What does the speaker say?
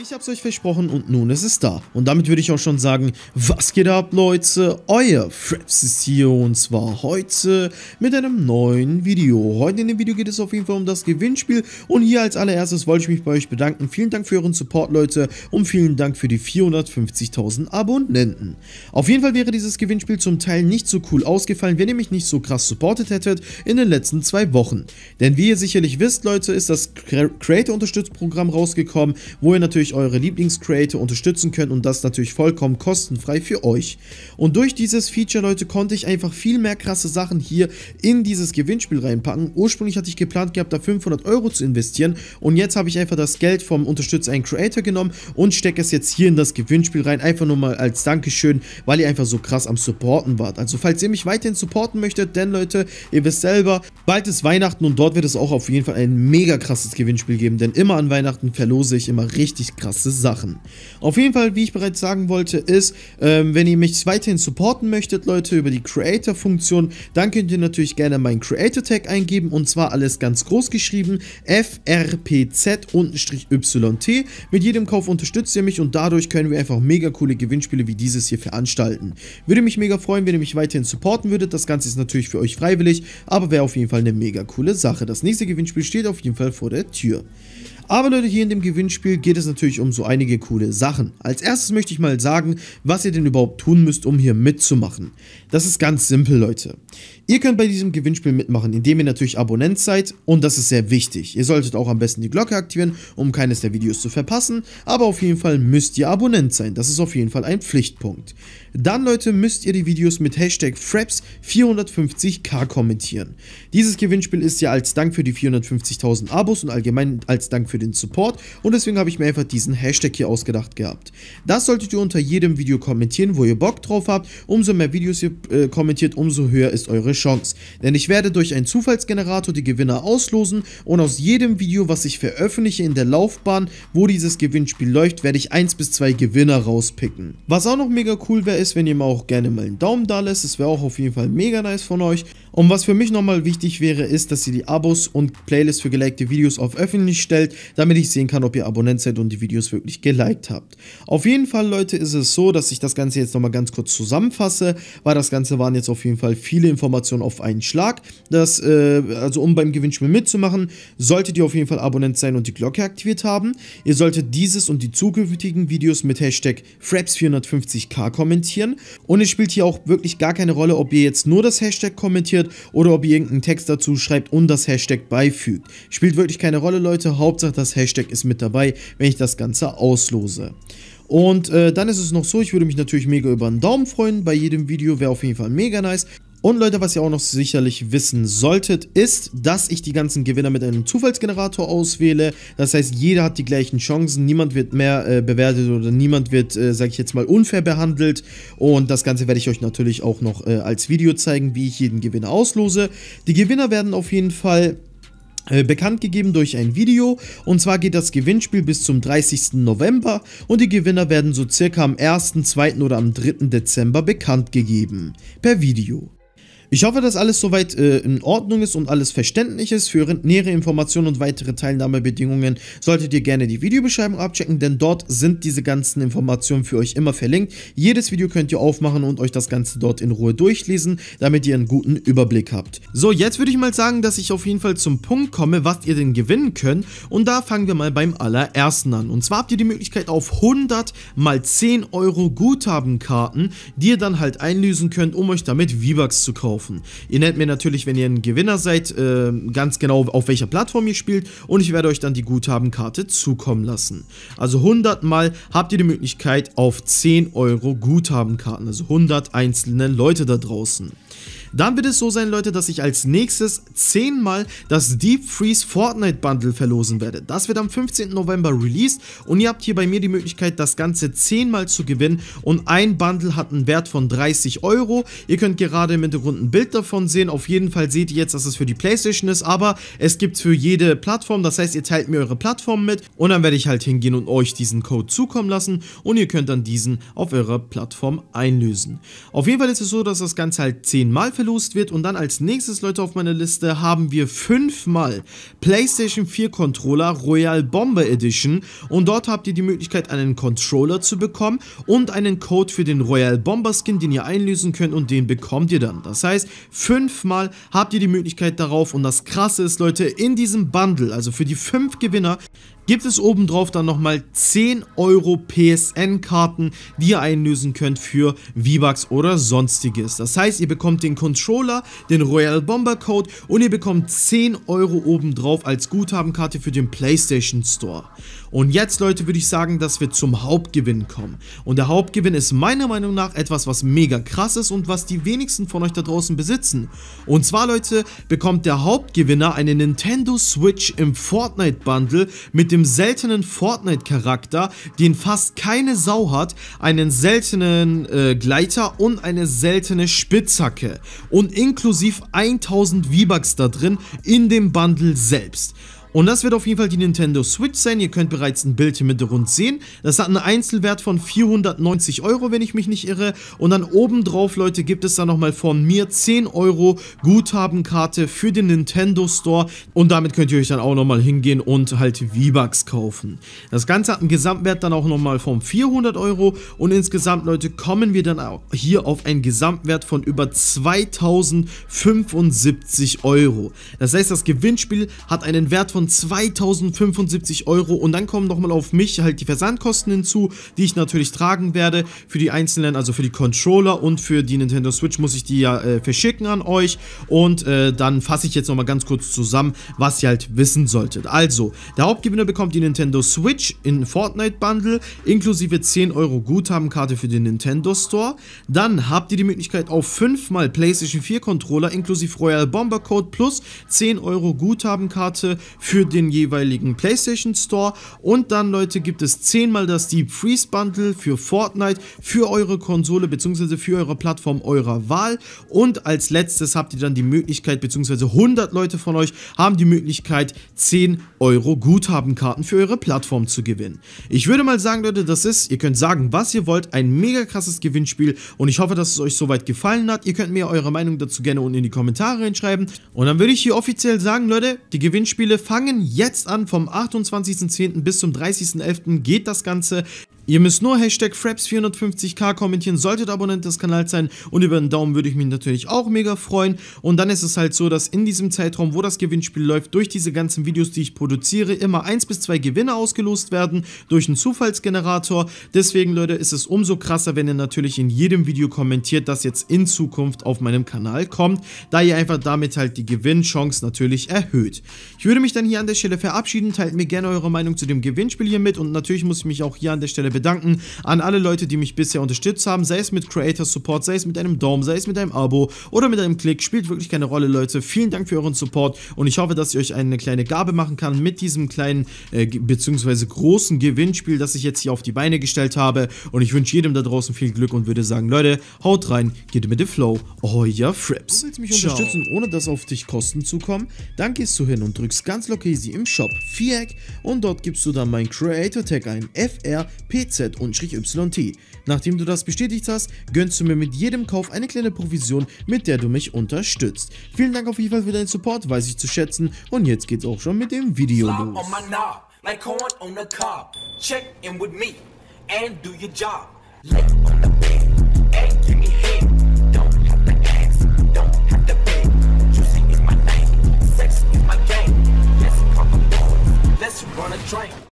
Ich hab's euch versprochen und nun ist es da. Und damit würde ich auch schon sagen, was geht ab Leute? Euer Fraps ist hier und zwar heute mit einem neuen Video. Heute in dem Video geht es auf jeden Fall um das Gewinnspiel und hier als allererstes wollte ich mich bei euch bedanken. Vielen Dank für euren Support Leute und vielen Dank für die 450.000 Abonnenten. Auf jeden Fall wäre dieses Gewinnspiel zum Teil nicht so cool ausgefallen, wenn ihr mich nicht so krass supportet hättet in den letzten zwei Wochen. Denn wie ihr sicherlich wisst Leute, ist das Creator-Unterstützprogramm rausgekommen, wo ihr natürlich natürlich eure Lieblingscreator unterstützen könnt und das natürlich vollkommen kostenfrei für euch. Und durch dieses Feature, Leute, konnte ich einfach viel mehr krasse Sachen hier in dieses Gewinnspiel reinpacken. Ursprünglich hatte ich geplant gehabt, da 500 Euro zu investieren und jetzt habe ich einfach das Geld vom Unterstützer einen Creator genommen und stecke es jetzt hier in das Gewinnspiel rein, einfach nur mal als Dankeschön, weil ihr einfach so krass am Supporten wart. Also falls ihr mich weiterhin supporten möchtet, denn Leute, ihr wisst selber, bald ist Weihnachten und dort wird es auch auf jeden Fall ein mega krasses Gewinnspiel geben, denn immer an Weihnachten verlose ich immer richtig krasse Sachen. Auf jeden Fall, wie ich bereits sagen wollte, ist, ähm, wenn ihr mich weiterhin supporten möchtet, Leute, über die Creator-Funktion, dann könnt ihr natürlich gerne meinen Creator-Tag eingeben und zwar alles ganz groß geschrieben, FRPZ-YT. Mit jedem Kauf unterstützt ihr mich und dadurch können wir einfach mega coole Gewinnspiele wie dieses hier veranstalten. Würde mich mega freuen, wenn ihr mich weiterhin supporten würdet. Das Ganze ist natürlich für euch freiwillig, aber wäre auf jeden Fall eine mega coole Sache. Das nächste Gewinnspiel steht auf jeden Fall vor der Tür. Aber Leute, hier in dem Gewinnspiel geht es natürlich um so einige coole Sachen. Als erstes möchte ich mal sagen, was ihr denn überhaupt tun müsst, um hier mitzumachen. Das ist ganz simpel, Leute. Ihr könnt bei diesem Gewinnspiel mitmachen, indem ihr natürlich Abonnent seid und das ist sehr wichtig. Ihr solltet auch am besten die Glocke aktivieren, um keines der Videos zu verpassen, aber auf jeden Fall müsst ihr Abonnent sein, das ist auf jeden Fall ein Pflichtpunkt. Dann Leute müsst ihr die Videos mit Hashtag Fraps450k kommentieren. Dieses Gewinnspiel ist ja als Dank für die 450.000 Abos und allgemein als Dank für den Support und deswegen habe ich mir einfach diesen Hashtag hier ausgedacht gehabt. Das solltet ihr unter jedem Video kommentieren, wo ihr Bock drauf habt, umso mehr Videos ihr äh, kommentiert, umso höher ist eure eure Chance, denn ich werde durch einen Zufallsgenerator die Gewinner auslosen und aus jedem Video, was ich veröffentliche in der Laufbahn, wo dieses Gewinnspiel läuft, werde ich 1 bis 2 Gewinner rauspicken. Was auch noch mega cool wäre, ist, wenn ihr mir auch gerne mal einen Daumen da lässt, das wäre auch auf jeden Fall mega nice von euch und was für mich nochmal wichtig wäre, ist, dass ihr die Abos und Playlists für gelikte Videos auf öffentlich stellt, damit ich sehen kann, ob ihr Abonnent seid und die Videos wirklich geliked habt. Auf jeden Fall, Leute, ist es so, dass ich das Ganze jetzt nochmal ganz kurz zusammenfasse, weil das Ganze waren jetzt auf jeden Fall viele Informationen auf einen Schlag. Das, äh, also um beim Gewinnspiel mitzumachen, solltet ihr auf jeden Fall Abonnent sein und die Glocke aktiviert haben. Ihr solltet dieses und die zukünftigen Videos mit Hashtag Fraps450k kommentieren. Und es spielt hier auch wirklich gar keine Rolle, ob ihr jetzt nur das Hashtag kommentiert, kommentiert oder ob ihr irgendeinen Text dazu schreibt und das Hashtag beifügt. Spielt wirklich keine Rolle, Leute. Hauptsache das Hashtag ist mit dabei, wenn ich das Ganze auslose. Und äh, dann ist es noch so, ich würde mich natürlich mega über einen Daumen freuen bei jedem Video, wäre auf jeden Fall mega nice. Und Leute, was ihr auch noch sicherlich wissen solltet, ist, dass ich die ganzen Gewinner mit einem Zufallsgenerator auswähle. Das heißt, jeder hat die gleichen Chancen, niemand wird mehr äh, bewertet oder niemand wird, äh, sage ich jetzt mal, unfair behandelt. Und das Ganze werde ich euch natürlich auch noch äh, als Video zeigen, wie ich jeden Gewinner auslose. Die Gewinner werden auf jeden Fall äh, bekannt gegeben durch ein Video und zwar geht das Gewinnspiel bis zum 30. November und die Gewinner werden so circa am 1., 2. oder am 3. Dezember bekannt gegeben per Video. Ich hoffe, dass alles soweit äh, in Ordnung ist und alles verständlich ist. Für nähere Informationen und weitere Teilnahmebedingungen solltet ihr gerne die Videobeschreibung abchecken, denn dort sind diese ganzen Informationen für euch immer verlinkt. Jedes Video könnt ihr aufmachen und euch das Ganze dort in Ruhe durchlesen, damit ihr einen guten Überblick habt. So, jetzt würde ich mal sagen, dass ich auf jeden Fall zum Punkt komme, was ihr denn gewinnen könnt. Und da fangen wir mal beim allerersten an. Und zwar habt ihr die Möglichkeit auf 100 mal 10 Euro Guthabenkarten, die ihr dann halt einlösen könnt, um euch damit V-Bucks zu kaufen kaufen. Ihr nennt mir natürlich, wenn ihr ein Gewinner seid, äh, ganz genau, auf welcher Plattform ihr spielt und ich werde euch dann die Guthabenkarte zukommen lassen. Also 100 Mal habt ihr die Möglichkeit auf 10 Euro Guthabenkarten, also 100 einzelne Leute da draußen. Dann wird es so sein, Leute, dass ich als nächstes 10 Mal das Deep Freeze Fortnite Bundle verlosen werde. Das wird am 15. November released und ihr habt hier bei mir die Möglichkeit, das Ganze 10 Mal zu gewinnen und ein Bundle hat einen Wert von 30 Euro. Ihr könnt gerade im Hintergrund ein Bild davon sehen. Auf jeden Fall seht ihr jetzt, dass es für die Playstation ist, aber es gibt für jede Plattform, das heißt, ihr teilt mir eure Plattform mit und dann werde ich halt hingehen und euch diesen Code zukommen lassen und ihr könnt dann diesen auf eurer Plattform einlösen. Auf jeden Fall ist es so, dass das Ganze halt 10 Mal verlosen verlost wird. Und dann als nächstes, Leute, auf meiner Liste haben wir fünfmal PlayStation 4 Controller Royal Bomber Edition. Und dort habt ihr die Möglichkeit, einen Controller zu bekommen und einen Code für den Royal Bomber Skin, den ihr einlösen könnt und den bekommt ihr dann. Das heißt, fünfmal habt ihr die Möglichkeit darauf. Und das Krasse ist, Leute, in diesem Bundle, also für die fünf Gewinner, gibt es obendrauf dann nochmal 10 Euro PSN-Karten, die ihr einlösen könnt für V-Bucks oder sonstiges. Das heißt, ihr bekommt den Controller, den Royal Bomber Code und ihr bekommt 10 Euro obendrauf als Guthabenkarte für den PlayStation Store. Und jetzt, Leute, würde ich sagen, dass wir zum Hauptgewinn kommen. Und der Hauptgewinn ist meiner Meinung nach etwas, was mega krass ist und was die wenigsten von euch da draußen besitzen. Und zwar, Leute, bekommt der Hauptgewinner eine Nintendo Switch im Fortnite Bundle mit dem seltenen Fortnite-Charakter, den fast keine Sau hat, einen seltenen äh, Gleiter und eine seltene Spitzhacke. Und inklusiv 1000 V-Bucks da drin in dem Bundle selbst. Und das wird auf jeden Fall die Nintendo Switch sein. Ihr könnt bereits ein Bild im mit sehen. Das hat einen Einzelwert von 490 Euro, wenn ich mich nicht irre. Und dann obendrauf, Leute, gibt es dann nochmal von mir 10 Euro Guthabenkarte für den Nintendo Store. Und damit könnt ihr euch dann auch nochmal hingehen und halt V-Bucks kaufen. Das Ganze hat einen Gesamtwert dann auch nochmal von 400 Euro. Und insgesamt, Leute, kommen wir dann auch hier auf einen Gesamtwert von über 2075 Euro. Das heißt, das Gewinnspiel hat einen Wert von von 2075 Euro und dann kommen nochmal auf mich halt die Versandkosten hinzu, die ich natürlich tragen werde für die einzelnen, also für die Controller und für die Nintendo Switch muss ich die ja äh, verschicken an euch und äh, dann fasse ich jetzt nochmal ganz kurz zusammen, was ihr halt wissen solltet. Also, der Hauptgewinner bekommt die Nintendo Switch in Fortnite Bundle inklusive 10 Euro Guthabenkarte für den Nintendo Store. Dann habt ihr die Möglichkeit auf 5 mal PlayStation 4 Controller inklusive Royal Bomber Code plus 10 Euro Guthabenkarte für für den jeweiligen PlayStation Store. Und dann, Leute, gibt es zehnmal das Deep Freeze Bundle für Fortnite, für eure Konsole bzw. für eure Plattform eurer Wahl. Und als letztes habt ihr dann die Möglichkeit, bzw. 100 Leute von euch haben die Möglichkeit, 10 Euro Guthabenkarten für eure Plattform zu gewinnen. Ich würde mal sagen, Leute, das ist, ihr könnt sagen, was ihr wollt, ein mega krasses Gewinnspiel und ich hoffe, dass es euch soweit gefallen hat. Ihr könnt mir eure Meinung dazu gerne unten in die Kommentare reinschreiben und dann würde ich hier offiziell sagen, Leute, die Gewinnspiele fangen fangen jetzt an, vom 28.10. bis zum 30.11. geht das Ganze. Ihr müsst nur Hashtag Fraps450k kommentieren, solltet Abonnent des Kanals sein und über einen Daumen würde ich mich natürlich auch mega freuen. Und dann ist es halt so, dass in diesem Zeitraum, wo das Gewinnspiel läuft, durch diese ganzen Videos, die ich produziere, immer 1 bis 2 Gewinne ausgelost werden durch einen Zufallsgenerator. Deswegen, Leute, ist es umso krasser, wenn ihr natürlich in jedem Video kommentiert, das jetzt in Zukunft auf meinem Kanal kommt, da ihr einfach damit halt die Gewinnchance natürlich erhöht. Ich würde mich dann hier an der Stelle verabschieden, teilt mir gerne eure Meinung zu dem Gewinnspiel hier mit und natürlich muss ich mich auch hier an der Stelle bedanken bedanken an alle Leute, die mich bisher unterstützt haben, sei es mit Creator Support, sei es mit einem Daumen, sei es mit einem Abo oder mit einem Klick, spielt wirklich keine Rolle, Leute. Vielen Dank für euren Support und ich hoffe, dass ich euch eine kleine Gabe machen kann mit diesem kleinen äh, bzw. großen Gewinnspiel, das ich jetzt hier auf die Beine gestellt habe und ich wünsche jedem da draußen viel Glück und würde sagen, Leute, haut rein, geht mit dem Flow, euer Frips. Du willst mich Ciao. unterstützen, ohne dass auf dich Kosten zukommen? Dann gehst du hin und drückst ganz locker easy im Shop Viereck und dort gibst du dann mein Creator Tag ein, FRP BZ-YT. Nachdem du das bestätigt hast, gönnst du mir mit jedem Kauf eine kleine Provision, mit der du mich unterstützt. Vielen Dank auf jeden Fall für deinen Support, weiß ich zu schätzen und jetzt geht's auch schon mit dem Video los. Let's run a train.